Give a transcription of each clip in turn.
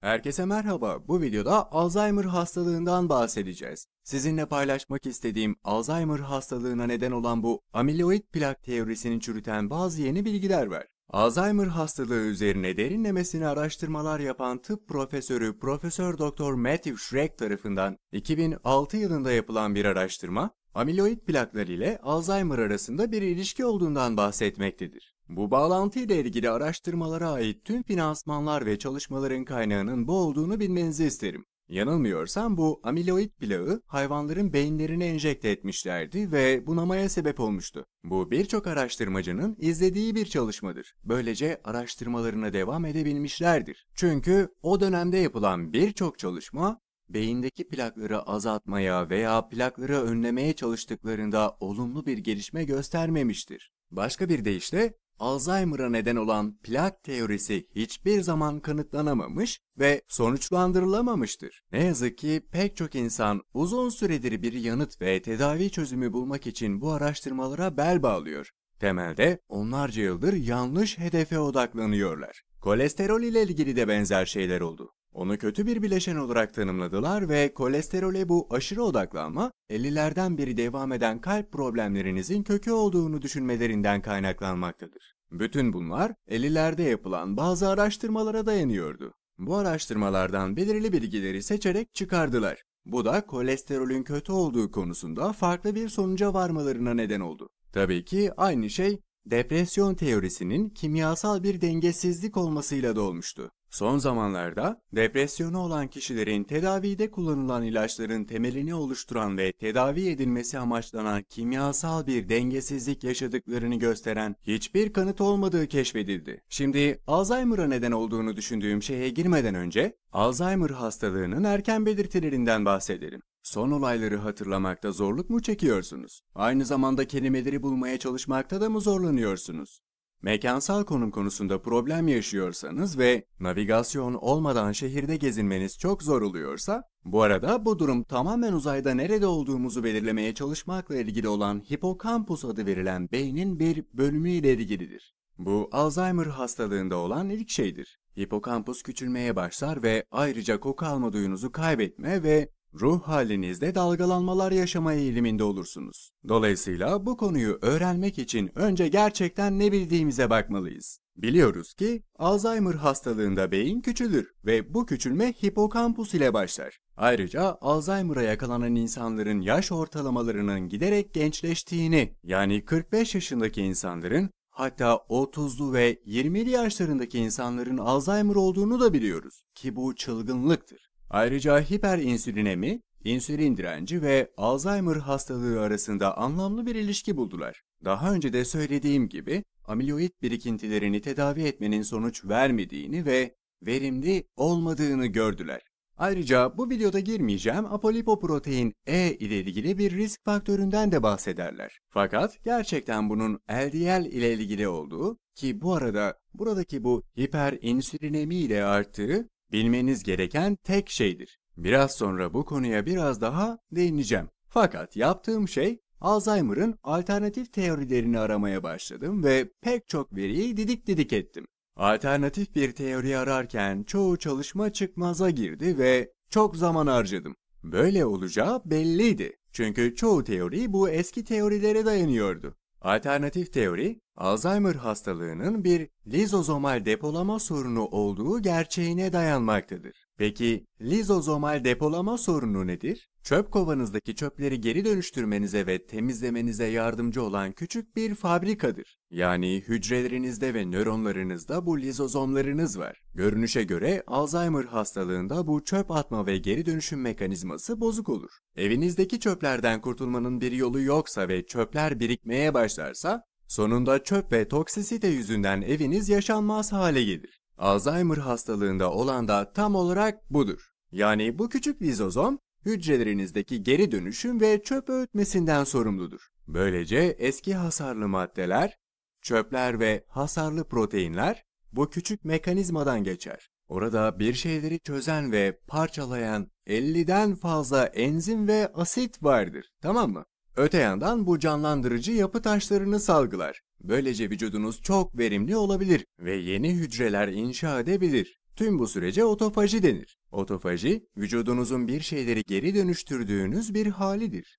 Herkese merhaba. Bu videoda Alzheimer hastalığından bahsedeceğiz. Sizinle paylaşmak istediğim Alzheimer hastalığına neden olan bu amiloid plak teorisini çürüten bazı yeni bilgiler var. Alzheimer hastalığı üzerine derinlemesine araştırmalar yapan tıp profesörü Profesör Doktor Matthew Schreck tarafından 2006 yılında yapılan bir araştırma, amiloid plaklar ile Alzheimer arasında bir ilişki olduğundan bahsetmektedir. Bu bağlantı ile ilgili araştırmalara ait tüm finansmanlar ve çalışmaların kaynağının bu olduğunu bilmenizi isterim. Yanılmıyorsam bu amiloid plağı hayvanların beyinlerine enjekte etmişlerdi ve bunamaya sebep olmuştu. Bu birçok araştırmacının izlediği bir çalışmadır. Böylece araştırmalarına devam edebilmişlerdir. Çünkü o dönemde yapılan birçok çalışma Beyindeki plakları azaltmaya veya plakları önlemeye çalıştıklarında olumlu bir gelişme göstermemiştir. Başka bir deyişle Alzheimer'a neden olan plak teorisi hiçbir zaman kanıtlanamamış ve sonuçlandırılamamıştır. Ne yazık ki pek çok insan uzun süredir bir yanıt ve tedavi çözümü bulmak için bu araştırmalara bel bağlıyor. Temelde onlarca yıldır yanlış hedefe odaklanıyorlar. Kolesterol ile ilgili de benzer şeyler oldu. Onu kötü bir bileşen olarak tanımladılar ve kolesterole bu aşırı odaklanma 50'lerden beri devam eden kalp problemlerinizin kökü olduğunu düşünmelerinden kaynaklanmaktadır. Bütün bunlar 50'lerde yapılan bazı araştırmalara dayanıyordu. Bu araştırmalardan belirli bilgileri seçerek çıkardılar. Bu da kolesterolün kötü olduğu konusunda farklı bir sonuca varmalarına neden oldu. Tabii ki aynı şey Depresyon teorisinin kimyasal bir dengesizlik olmasıyla dolmuştu. Son zamanlarda depresyonu olan kişilerin tedavide kullanılan ilaçların temelini oluşturan ve tedavi edilmesi amaçlanan kimyasal bir dengesizlik yaşadıklarını gösteren hiçbir kanıt olmadığı keşfedildi. Şimdi Alzheimer'a neden olduğunu düşündüğüm şeye girmeden önce Alzheimer hastalığının erken belirtilerinden bahsedelim. Son olayları hatırlamakta zorluk mu çekiyorsunuz? Aynı zamanda kelimeleri bulmaya çalışmakta da mı zorlanıyorsunuz? Mekansal konum konusunda problem yaşıyorsanız ve navigasyon olmadan şehirde gezinmeniz çok zor oluyorsa, bu arada bu durum tamamen uzayda nerede olduğumuzu belirlemeye çalışmakla ilgili olan hipokampus adı verilen beynin bir bölümü ile ilgilidir. Bu Alzheimer hastalığında olan ilk şeydir. Hipokampus küçülmeye başlar ve ayrıca koku alma duyunuzu kaybetme ve Ruh halinizde dalgalanmalar yaşamaya eğiliminde olursunuz. Dolayısıyla bu konuyu öğrenmek için önce gerçekten ne bildiğimize bakmalıyız. Biliyoruz ki Alzheimer hastalığında beyin küçülür ve bu küçülme hipokampus ile başlar. Ayrıca Alzheimer'a yakalanan insanların yaş ortalamalarının giderek gençleştiğini, yani 45 yaşındaki insanların Hatta 30'lu ve 20'li yaşlarındaki insanların Alzheimer olduğunu da biliyoruz ki bu çılgınlıktır. Ayrıca hiperinsülinemi, insülin direnci ve Alzheimer hastalığı arasında anlamlı bir ilişki buldular. Daha önce de söylediğim gibi amiloid birikintilerini tedavi etmenin sonuç vermediğini ve verimli olmadığını gördüler. Ayrıca bu videoda girmeyeceğim apolipoprotein E ile ilgili bir risk faktöründen de bahsederler. Fakat gerçekten bunun LDL ile ilgili olduğu ki bu arada buradaki bu hiperinsülinemi ile arttığı bilmeniz gereken tek şeydir. Biraz sonra bu konuya biraz daha değineceğim. Fakat yaptığım şey Alzheimer'ın alternatif teorilerini aramaya başladım ve pek çok veriyi didik didik ettim. Alternatif bir teori ararken çoğu çalışma çıkmaza girdi ve çok zaman harcadım. Böyle olacağı belliydi. Çünkü çoğu teori bu eski teorilere dayanıyordu. Alternatif teori, Alzheimer hastalığının bir lizozomal depolama sorunu olduğu gerçeğine dayanmaktadır. Peki lizozomal depolama sorunu nedir? Çöp kovanızdaki çöpleri geri dönüştürmenize ve temizlemenize yardımcı olan küçük bir fabrikadır. Yani hücrelerinizde ve nöronlarınızda bu lizozomlarınız var. Görünüşe göre Alzheimer hastalığında bu çöp atma ve geri dönüşüm mekanizması bozuk olur. Evinizdeki çöplerden kurtulmanın bir yolu yoksa ve çöpler birikmeye başlarsa, sonunda çöp ve toksisite yüzünden eviniz yaşanmaz hale gelir. Alzheimer hastalığında olan da tam olarak budur. Yani bu küçük lizozom hücrelerinizdeki geri dönüşüm ve çöp öğütmesinden sorumludur. Böylece eski hasarlı maddeler, çöpler ve hasarlı proteinler bu küçük mekanizmadan geçer. Orada bir şeyleri çözen ve parçalayan 50'den fazla enzim ve asit vardır. Tamam mı? Öte yandan bu canlandırıcı yapı taşlarını salgılar. Böylece vücudunuz çok verimli olabilir ve yeni hücreler inşa edebilir. Tüm bu sürece otofaji denir. Otofaji, vücudunuzun bir şeyleri geri dönüştürdüğünüz bir halidir.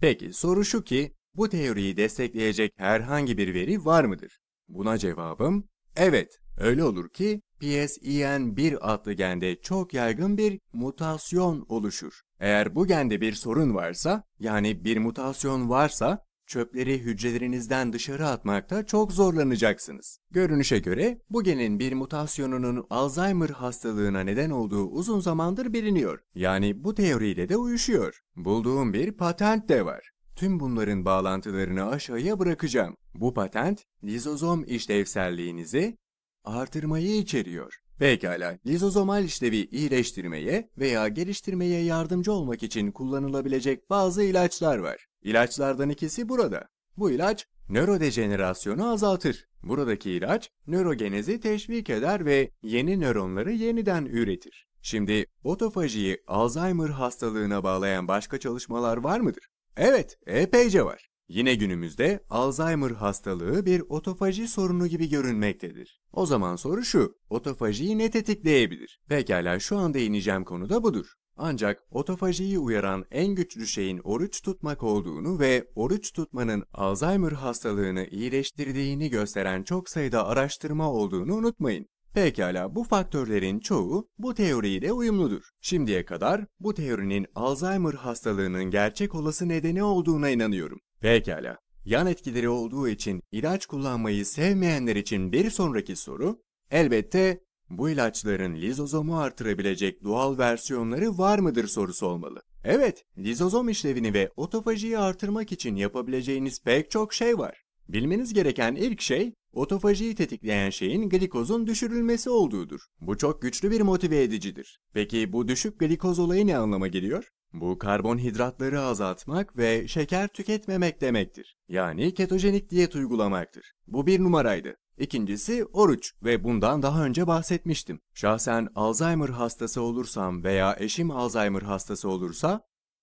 Peki soru şu ki, bu teoriyi destekleyecek herhangi bir veri var mıdır? Buna cevabım, evet, öyle olur ki PSEN1 adlı gende çok yaygın bir mutasyon oluşur. Eğer bu gende bir sorun varsa, yani bir mutasyon varsa, Çöpleri hücrelerinizden dışarı atmakta çok zorlanacaksınız. Görünüşe göre bu genin bir mutasyonunun Alzheimer hastalığına neden olduğu uzun zamandır biliniyor. Yani bu teoriyle de uyuşuyor. Bulduğum bir patent de var. Tüm bunların bağlantılarını aşağıya bırakacağım. Bu patent lizozom işlevselliğinizi artırmayı içeriyor. Pekala, lizozomal işlevi iyileştirmeye veya geliştirmeye yardımcı olmak için kullanılabilecek bazı ilaçlar var. İlaçlardan ikisi burada. Bu ilaç nörodejenerasyonu azaltır. Buradaki ilaç nörogenezi teşvik eder ve yeni nöronları yeniden üretir. Şimdi otofajiyi Alzheimer hastalığına bağlayan başka çalışmalar var mıdır? Evet, epeyce var. Yine günümüzde Alzheimer hastalığı bir otofaji sorunu gibi görünmektedir. O zaman soru şu, otofajiyi ne tetikleyebilir? Pekala şu anda ineceğim konu da budur. Ancak otofajiyi uyaran en güçlü şeyin oruç tutmak olduğunu ve oruç tutmanın Alzheimer hastalığını iyileştirdiğini gösteren çok sayıda araştırma olduğunu unutmayın. Pekala bu faktörlerin çoğu bu teoriyle uyumludur. Şimdiye kadar bu teorinin Alzheimer hastalığının gerçek olası nedeni olduğuna inanıyorum. Pekala. Yan etkileri olduğu için ilaç kullanmayı sevmeyenler için bir sonraki soru elbette bu ilaçların lizozomu artırabilecek doğal versiyonları var mıdır sorusu olmalı. Evet, lizozom işlevini ve otofajiyi artırmak için yapabileceğiniz pek çok şey var. Bilmeniz gereken ilk şey, otofajiyi tetikleyen şeyin glikozun düşürülmesi olduğudur. Bu çok güçlü bir motive edicidir. Peki bu düşük glikoz olayı ne anlama geliyor? Bu karbonhidratları azaltmak ve şeker tüketmemek demektir. Yani ketojenik diyet uygulamaktır. Bu bir numaraydı. İkincisi oruç ve bundan daha önce bahsetmiştim. Şahsen Alzheimer hastası olursam veya eşim Alzheimer hastası olursa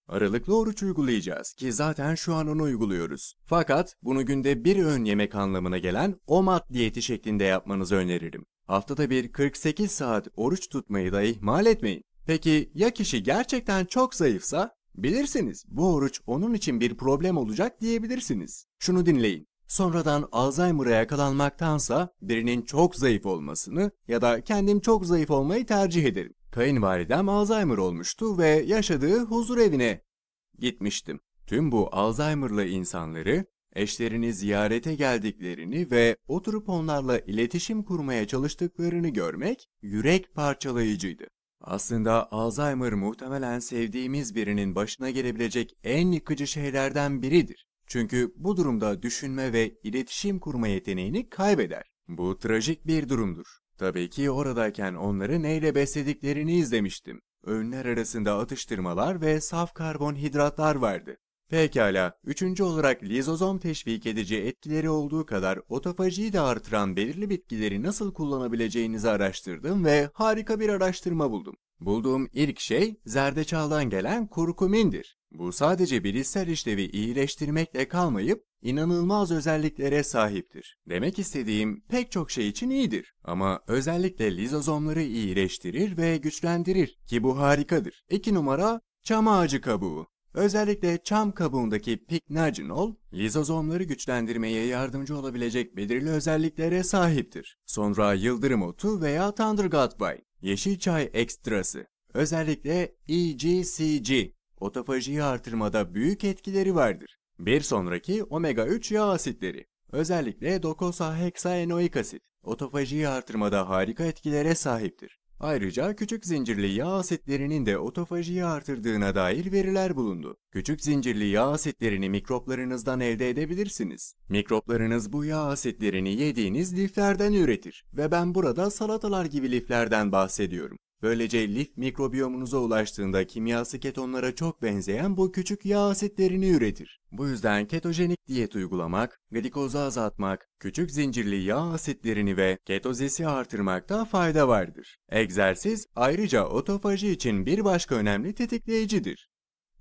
aralıklı oruç uygulayacağız ki zaten şu an onu uyguluyoruz. Fakat bunu günde bir öğün yemek anlamına gelen OMAD diyeti şeklinde yapmanızı öneririm. Haftada bir 48 saat oruç tutmayı da ihmal etmeyin. Peki ya kişi gerçekten çok zayıfsa? Bilirsiniz bu oruç onun için bir problem olacak diyebilirsiniz. Şunu dinleyin. Sonradan Alzheimer'a yakalanmaktansa birinin çok zayıf olmasını ya da kendim çok zayıf olmayı tercih ederim. Kayınvalidem Alzheimer olmuştu ve yaşadığı huzur evine gitmiştim. Tüm bu Alzheimer'lı insanları eşlerini ziyarete geldiklerini ve oturup onlarla iletişim kurmaya çalıştıklarını görmek yürek parçalayıcıydı. Aslında Alzheimer muhtemelen sevdiğimiz birinin başına gelebilecek en yıkıcı şeylerden biridir. Çünkü bu durumda düşünme ve iletişim kurma yeteneğini kaybeder. Bu trajik bir durumdur. Tabii ki oradayken onları neyle beslediklerini izlemiştim. Öğünler arasında atıştırmalar ve saf karbonhidratlar vardı. Pekala, üçüncü olarak lizozom teşvik edici etkileri olduğu kadar otofajiyi de artıran belirli bitkileri nasıl kullanabileceğinizi araştırdım ve harika bir araştırma buldum. Bulduğum ilk şey zerdeçaldan gelen kurkumindir. Bu sadece bilişsel işlevi iyileştirmekle kalmayıp inanılmaz özelliklere sahiptir. Demek istediğim pek çok şey için iyidir ama özellikle lizozomları iyileştirir ve güçlendirir ki bu harikadır. 2 numara çam ağacı kabuğu. Özellikle çam kabuğundaki piknacinol, lizozomları güçlendirmeye yardımcı olabilecek belirli özelliklere sahiptir. Sonra yıldırım otu veya thundergod vine, yeşil çay ekstrası, özellikle EGCG, otofajiyi artırmada büyük etkileri vardır. Bir sonraki omega-3 yağ asitleri, özellikle dokosa heksaenoik asit, otofajiyi artırmada harika etkilere sahiptir. Ayrıca küçük zincirli yağ asitlerinin de otofajiyi artırdığına dair veriler bulundu. Küçük zincirli yağ asitlerini mikroplarınızdan elde edebilirsiniz. Mikroplarınız bu yağ asitlerini yediğiniz liflerden üretir ve ben burada salatalar gibi liflerden bahsediyorum. Böylece lif mikrobiyomunuza ulaştığında kimyası ketonlara çok benzeyen bu küçük yağ asitlerini üretir. Bu yüzden ketojenik diyet uygulamak, glikozu azaltmak, küçük zincirli yağ asitlerini ve ketozisi artırmakta fayda vardır. Egzersiz ayrıca otofaji için bir başka önemli tetikleyicidir.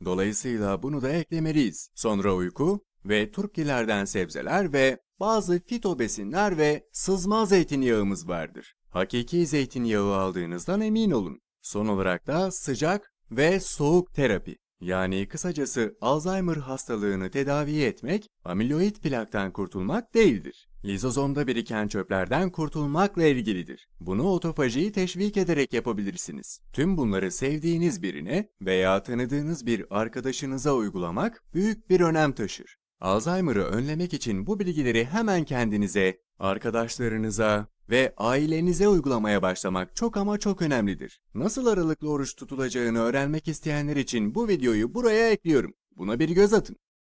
Dolayısıyla bunu da eklemeliyiz. Sonra uyku ve turkilerden sebzeler ve bazı fitobesinler ve sızma zeytinyağımız vardır. Hakiki zeytin yağı aldığınızdan emin olun. Son olarak da sıcak ve soğuk terapi. Yani kısacası Alzheimer hastalığını tedavi etmek, amiloid plaktan kurtulmak değildir. Lizozomda biriken çöplerden kurtulmakla ilgilidir. Bunu otofajiyi teşvik ederek yapabilirsiniz. Tüm bunları sevdiğiniz birine veya tanıdığınız bir arkadaşınıza uygulamak büyük bir önem taşır. Alzheimer'ı önlemek için bu bilgileri hemen kendinize, arkadaşlarınıza, ve ailenize uygulamaya başlamak çok ama çok önemlidir. Nasıl aralıklı oruç tutulacağını öğrenmek isteyenler için bu videoyu buraya ekliyorum. Buna bir göz atın.